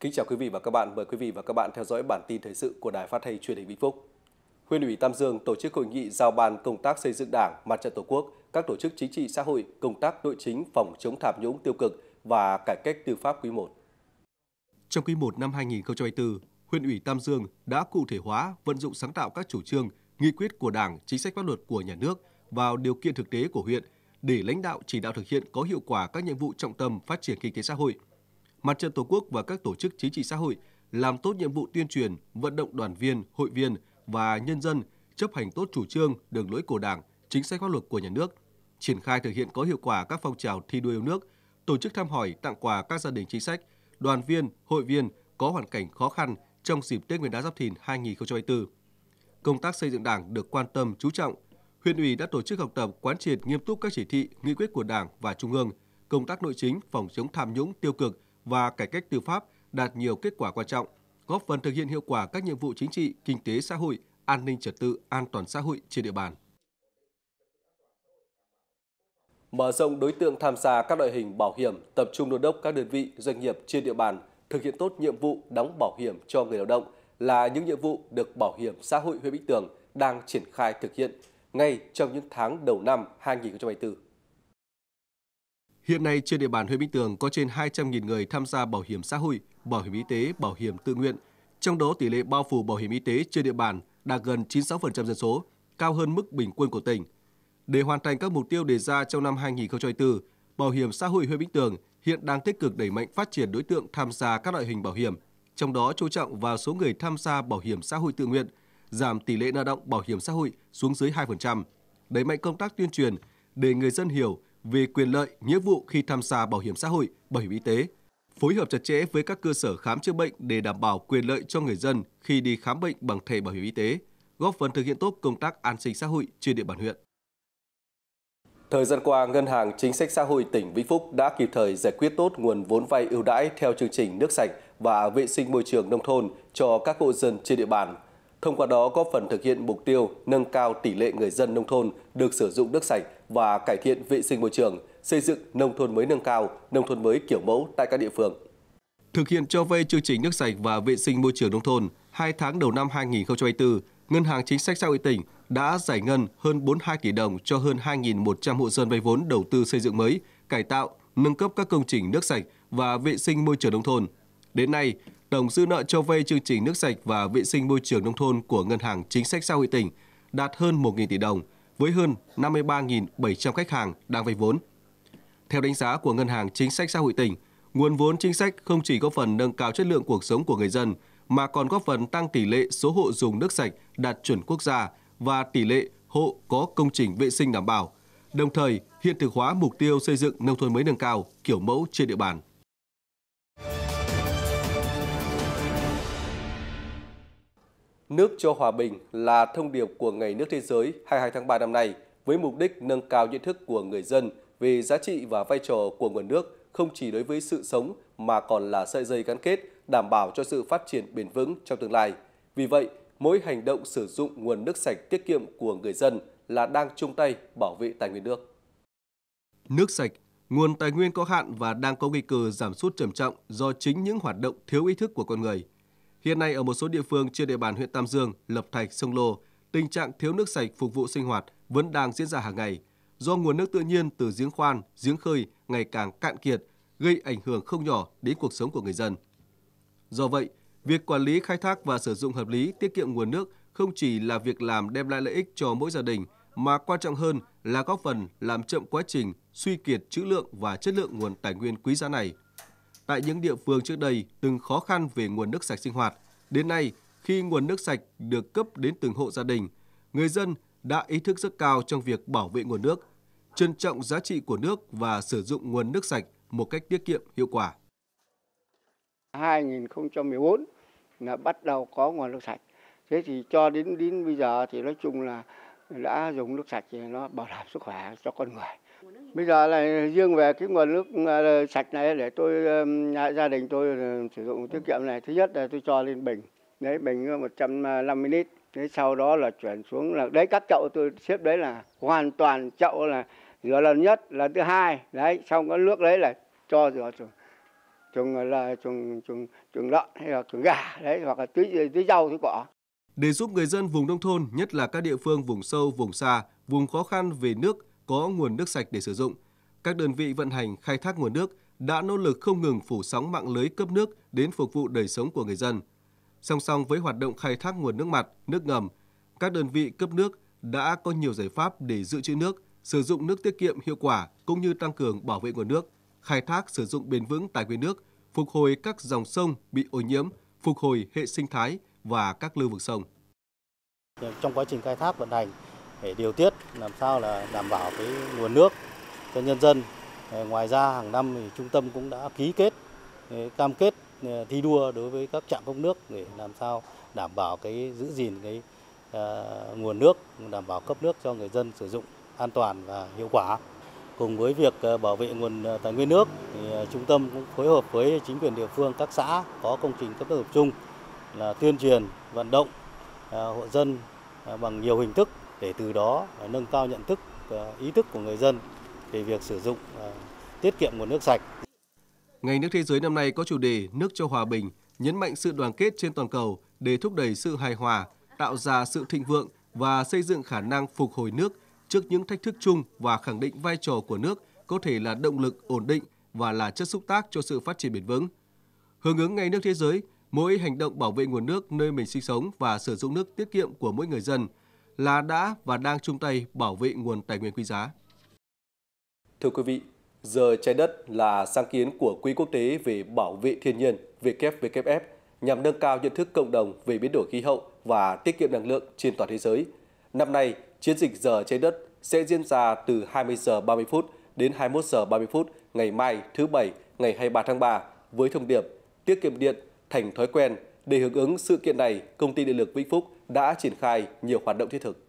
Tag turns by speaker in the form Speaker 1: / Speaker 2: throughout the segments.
Speaker 1: Kính chào quý vị và các bạn. Mời quý vị và các bạn theo dõi bản tin thời sự của Đài Phát thanh Truyền hình Vĩnh Phúc. Huyện ủy Tam Dương tổ chức hội nghị giao ban công tác xây dựng Đảng, Mặt trận Tổ quốc, các tổ chức chính trị xã hội, công tác nội chính, phòng chống tham nhũng tiêu cực và cải cách tư pháp quý 1. Trong quý 1 năm 2024, huyện ủy Tam Dương đã cụ thể hóa, vận dụng sáng tạo các chủ trương, nghị quyết của Đảng, chính sách pháp luật của nhà nước vào điều kiện thực tế của huyện để lãnh đạo chỉ đạo thực hiện có hiệu quả các nhiệm vụ trọng tâm phát triển kinh tế xã hội – Mặt trận Tổ quốc và các tổ chức chính trị xã hội làm tốt nhiệm vụ tuyên truyền, vận động đoàn viên, hội viên và nhân dân chấp hành tốt chủ trương, đường lối của Đảng, chính sách pháp luật của nhà nước, triển khai thực hiện có hiệu quả các phong trào thi đua yêu nước, tổ chức thăm hỏi, tặng quà các gia đình chính sách, đoàn viên, hội viên có hoàn cảnh khó khăn trong dịp Tết Nguyên đán Giáp Thìn 2024. Công tác xây dựng Đảng được quan tâm chú trọng. Huyện ủy đã tổ chức học tập quán triệt nghiêm túc các chỉ thị, nghị quyết của Đảng và Trung ương, công tác nội chính, phòng chống tham nhũng tiêu cực, và cải cách tư pháp đạt nhiều kết quả quan trọng, góp phần thực hiện hiệu quả các nhiệm vụ chính trị, kinh tế xã hội, an ninh trật tự, an toàn xã hội trên địa bàn. Mở rộng đối tượng tham gia các loại hình bảo hiểm, tập trung đôn đốc các đơn vị, doanh nghiệp trên địa bàn thực hiện tốt nhiệm vụ đóng bảo hiểm cho người lao động là những nhiệm vụ được Bảo hiểm xã hội huyện Bích Tường đang triển khai thực hiện ngay trong những tháng đầu năm 2024. Hiện nay trên địa bàn huyện Vĩnh Tường có trên 200.000 người tham gia bảo hiểm xã hội, bảo hiểm y tế, bảo hiểm tự nguyện. Trong đó tỷ lệ bao phủ bảo hiểm y tế trên địa bàn đạt gần 96% dân số, cao hơn mức bình quân của tỉnh. Để hoàn thành các mục tiêu đề ra trong năm 2024, Bảo hiểm xã hội huyện Vĩnh Tường hiện đang tích cực đẩy mạnh phát triển đối tượng tham gia các loại hình bảo hiểm, trong đó chú trọng vào số người tham gia bảo hiểm xã hội tự nguyện, giảm tỷ lệ nợ động bảo hiểm xã hội xuống dưới 2%, đẩy mạnh công tác tuyên truyền để người dân hiểu về quyền lợi, nghĩa vụ khi tham gia bảo hiểm xã hội, bảo hiểm y tế, phối hợp chặt chẽ với các cơ sở khám chữa bệnh để đảm bảo quyền lợi cho người dân khi đi khám bệnh bằng thẻ bảo hiểm y tế, góp phần thực hiện tốt công tác an sinh xã hội trên địa bàn huyện. Thời gian qua, Ngân hàng Chính sách Xã hội tỉnh Vĩnh Phúc đã kịp thời giải quyết tốt nguồn vốn vay ưu đãi theo chương trình nước sạch và vệ sinh môi trường nông thôn cho các hộ dân trên địa bàn. Thông qua đó góp phần thực hiện mục tiêu nâng cao tỷ lệ người dân nông thôn được sử dụng nước sạch và cải thiện vệ sinh môi trường, xây dựng nông thôn mới nâng cao, nông thôn mới kiểu mẫu tại các địa phương. Thực hiện cho vay chương trình nước sạch và vệ sinh môi trường nông thôn, 2 tháng đầu năm 2024, Ngân hàng Chính sách xã hội tỉnh đã giải ngân hơn 42 tỷ đồng cho hơn 2.100 hộ dân vay vốn đầu tư xây dựng mới, cải tạo, nâng cấp các công trình nước sạch và vệ sinh môi trường nông thôn. Đến nay, tổng dư nợ cho vay chương trình nước sạch và vệ sinh môi trường nông thôn của Ngân hàng Chính sách xã hội tỉnh đạt hơn 1.000 tỷ đồng, với hơn 53.700 khách hàng đang vay vốn. Theo đánh giá của Ngân hàng Chính sách Xã hội tỉnh, nguồn vốn chính sách không chỉ góp phần nâng cao chất lượng cuộc sống của người dân mà còn góp phần tăng tỷ lệ số hộ dùng nước sạch đạt chuẩn quốc gia và tỷ lệ hộ có công trình vệ sinh đảm bảo, đồng thời hiện thực hóa mục tiêu xây dựng nông thôn mới nâng cao kiểu mẫu trên địa bàn. Nước cho hòa bình là thông điệp của Ngày nước thế giới 22 tháng 3 năm nay với mục đích nâng cao nhận thức của người dân về giá trị và vai trò của nguồn nước không chỉ đối với sự sống mà còn là sợi dây gắn kết đảm bảo cho sự phát triển bền vững trong tương lai. Vì vậy, mỗi hành động sử dụng nguồn nước sạch tiết kiệm của người dân là đang chung tay bảo vệ tài nguyên nước. Nước sạch, nguồn tài nguyên có hạn và đang có nguy cơ giảm sút trầm trọng do chính những hoạt động thiếu ý thức của con người – Hiện nay ở một số địa phương trên địa bàn huyện Tam Dương, Lập Thạch, Sông Lô, tình trạng thiếu nước sạch phục vụ sinh hoạt vẫn đang diễn ra hàng ngày do nguồn nước tự nhiên từ giếng khoan, giếng khơi ngày càng cạn kiệt, gây ảnh hưởng không nhỏ đến cuộc sống của người dân. Do vậy, việc quản lý khai thác và sử dụng hợp lý tiết kiệm nguồn nước không chỉ là việc làm đem lại lợi ích cho mỗi gia đình mà quan trọng hơn là góp phần làm chậm quá trình suy kiệt trữ lượng và chất lượng nguồn tài nguyên quý giá này tại những địa phương trước đây từng khó khăn về nguồn nước sạch sinh hoạt. Đến nay, khi nguồn nước sạch được cấp đến từng hộ gia đình, người dân đã ý thức rất cao trong việc bảo vệ nguồn nước, trân trọng giá trị của nước và sử dụng nguồn nước sạch một cách tiết kiệm hiệu quả. 2014 là bắt đầu có nguồn nước sạch. Thế thì cho đến đến bây giờ thì nói chung là đã dùng nước sạch thì nó bảo đảm sức khỏe cho con người bây giờ là riêng về cái nguồn nước à, sạch này để tôi à, gia đình tôi ờ, sử dụng tiết kiệm này thứ nhất là tôi cho lên bình đấy bình 150 à, lít thế sau đó là chuyển xuống là đấy các chậu tôi xếp đấy là hoàn toàn chậu là rửa lần nhất lần thứ hai đấy xong cái nước đấy là cho rửa chuồng chuồng là chuồng chuồng chuồng lợn hay là chuồng gà đấy hoặc là tưới tưới rau tưới cỏ để giúp người dân vùng nông thôn nhất là các địa phương vùng sâu vùng xa vùng khó khăn về nước có nguồn nước sạch để sử dụng. Các đơn vị vận hành khai thác nguồn nước đã nỗ lực không ngừng phủ sóng mạng lưới cấp nước đến phục vụ đời sống của người dân. Song song với hoạt động khai thác nguồn nước mặt, nước ngầm, các đơn vị cấp nước đã có nhiều giải pháp để giữ trữ nước, sử dụng nước tiết kiệm hiệu quả cũng như tăng cường bảo vệ nguồn nước, khai thác sử dụng bền vững tài nguyên nước, phục hồi các dòng sông bị ô nhiễm, phục hồi hệ sinh thái và các lưu vực sông. Trong quá trình khai thác vận hành để điều tiết làm sao là đảm bảo cái nguồn nước cho nhân dân. Ờ, ngoài ra hàng năm thì trung tâm cũng đã ký kết ờ, cam kết ờ, thi đua đối với các trạm công nước để làm sao đảm bảo cái giữ gìn cái uh, nguồn nước, đảm bảo cấp nước cho người dân sử dụng an toàn và hiệu quả. Cùng với việc bảo vệ nguồn tài nguyên nước, thì trung tâm cũng phối hợp với chính quyền địa phương các xã có công trình cấp nước tập trung là tuyên truyền, vận động uh, hộ dân uh, bằng nhiều hình thức để từ đó à, nâng cao nhận thức, à, ý thức của người dân về việc sử dụng à, tiết kiệm nguồn nước sạch. Ngày nước thế giới năm nay có chủ đề Nước cho hòa bình, nhấn mạnh sự đoàn kết trên toàn cầu để thúc đẩy sự hài hòa, tạo ra sự thịnh vượng và xây dựng khả năng phục hồi nước trước những thách thức chung và khẳng định vai trò của nước có thể là động lực ổn định và là chất xúc tác cho sự phát triển bền vững. Hướng ứng Ngày nước thế giới, mỗi hành động bảo vệ nguồn nước nơi mình sinh sống và sử dụng nước tiết kiệm của mỗi người dân – là đã và đang chung tay bảo vệ nguồn tài nguyên quý giá. Thưa quý vị, Giờ trái đất là sáng kiến của Quỹ quốc tế về bảo vệ thiên nhiên WWF nhằm nâng cao nhận thức cộng đồng về biến đổi khí hậu và tiết kiệm năng lượng trên toàn thế giới. Năm nay, chiến dịch giờ trái đất sẽ diễn ra từ 20 giờ 30 phút đến 21 giờ 30 phút ngày mai thứ bảy ngày 23 tháng 3 với thông điệp tiết kiệm điện thành thói quen để hưởng ứng sự kiện này, công ty điện lực Vĩnh Phúc đã triển khai nhiều hoạt động thiết thực.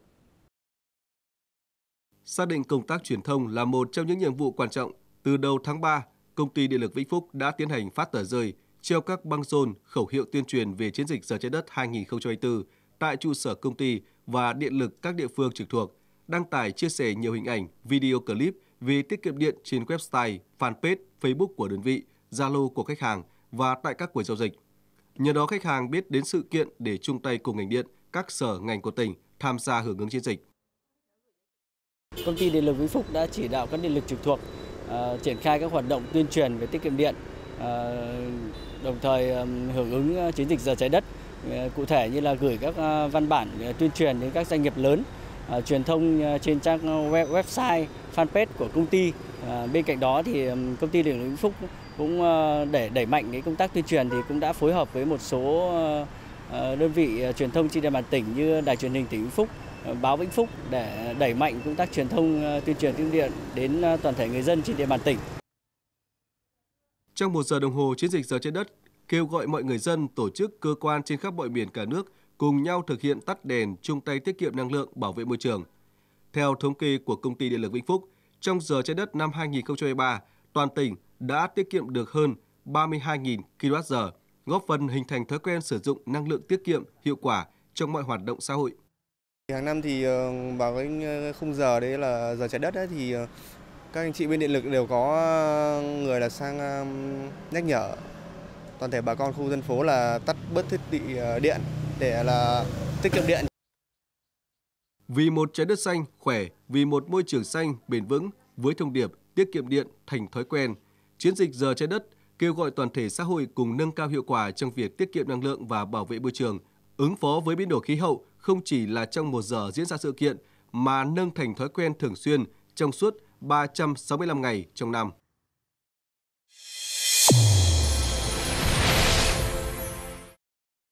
Speaker 1: Xác định công tác truyền thông là một trong những nhiệm vụ quan trọng, từ đầu tháng 3, công ty điện lực Vĩnh Phúc đã tiến hành phát tờ rơi treo các băng rôn khẩu hiệu tuyên truyền về chiến dịch giờ trái đất 2024 tại trụ sở công ty và điện lực các địa phương trực thuộc, đăng tải chia sẻ nhiều hình ảnh, video clip về tiết kiệm điện trên website, fanpage, Facebook của đơn vị, Zalo của khách hàng và tại các quầy giao dịch. Nhờ đó khách hàng biết đến sự kiện để chung tay cùng ngành điện các sở ngành của tỉnh tham gia hưởng ứng chiến dịch. Công ty Điện lực Vĩnh Phúc đã chỉ đạo các điện lực trực thuộc uh, triển khai các hoạt động tuyên truyền về tiết kiệm điện, uh, đồng thời um, hưởng ứng chiến dịch giờ trái đất, uh, cụ thể như là gửi các uh, văn bản uh, tuyên truyền đến các doanh nghiệp lớn, uh, truyền thông uh, trên trang web, website, fanpage của công ty. Uh, bên cạnh đó thì um, công ty Điện lực Vĩnh Phúc cũng uh, để đẩy mạnh cái công tác tuyên truyền thì cũng đã phối hợp với một số uh, Ờ, đơn vị ờ, truyền thông trên địa bàn tỉnh như đài truyền hình tỉnh Vĩnh Phúc, ờ, báo Vĩnh Phúc để đẩy mạnh công tác truyền thông tuyên truyền tiếng điện đến toàn thể người dân trên địa bàn tỉnh. Trong một giờ đồng hồ chiến dịch giờ trên đất, kêu gọi mọi người dân, tổ chức, cơ quan trên khắp mọi miền cả nước cùng nhau thực hiện tắt đèn, chung tay tiết kiệm năng lượng, bảo vệ môi trường. Theo thống kê của công ty điện lực Vĩnh Phúc, trong giờ trái đất năm 2023, toàn tỉnh đã tiết kiệm được hơn 32.000 kWh góp phần hình thành thói quen sử dụng năng lượng tiết kiệm hiệu quả trong mọi hoạt động xã hội. Hàng năm thì vào ờ, cái ờ, khung giờ đấy là giờ trái đất ấy, thì ờ, các anh chị bên điện lực đều có người là sang nhắc nhở toàn thể bà con khu dân phố là tắt bớt thiết bị điện để là tiết kiệm điện. Vì một trái đất xanh, khỏe, vì một môi trường xanh, bền vững với thông điệp tiết kiệm điện thành thói quen, chiến dịch giờ trái đất – kêu gọi toàn thể xã hội cùng nâng cao hiệu quả trong việc tiết kiệm năng lượng và bảo vệ môi trường, ứng phó với biến đổi khí hậu không chỉ là trong một giờ diễn ra sự kiện mà nâng thành thói quen thường xuyên trong suốt 365 ngày trong năm.